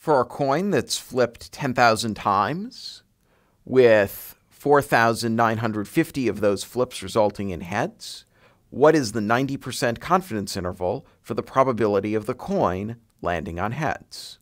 for a coin that's flipped 10,000 times, with 4,950 of those flips resulting in heads, what is the 90% confidence interval for the probability of the coin landing on heads?